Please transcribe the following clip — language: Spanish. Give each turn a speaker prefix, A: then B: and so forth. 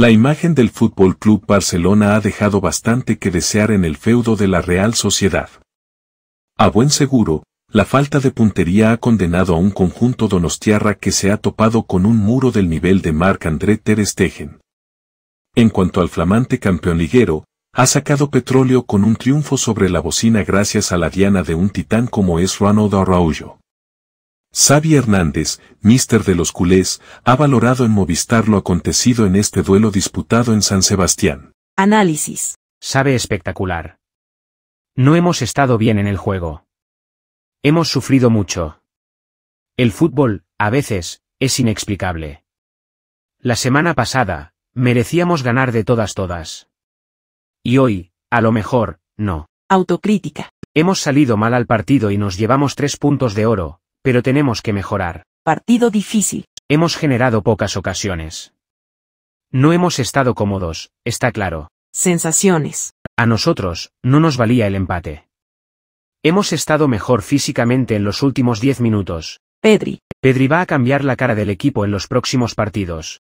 A: La imagen del Fútbol Club Barcelona ha dejado bastante que desear en el feudo de la Real Sociedad. A buen seguro, la falta de puntería ha condenado a un conjunto donostiarra que se ha topado con un muro del nivel de Marc-André Ter Stegen. En cuanto al flamante campeón liguero, ha sacado petróleo con un triunfo sobre la bocina gracias a la diana de un titán como es Ronald Araujo. Xavi Hernández, mister de los culés, ha valorado en Movistar lo acontecido en este duelo disputado en San Sebastián.
B: Análisis. Sabe espectacular. No hemos estado bien en el juego. Hemos sufrido mucho. El fútbol, a veces, es inexplicable. La semana pasada, merecíamos ganar de todas todas. Y hoy, a lo mejor, no. Autocrítica. Hemos salido mal al partido y nos llevamos tres puntos de oro, pero tenemos que mejorar. Partido difícil. Hemos generado pocas ocasiones. No hemos estado cómodos, está claro. Sensaciones. A nosotros, no nos valía el empate. Hemos estado mejor físicamente en los últimos 10 minutos. Pedri. Pedri va a cambiar la cara del equipo en los próximos partidos.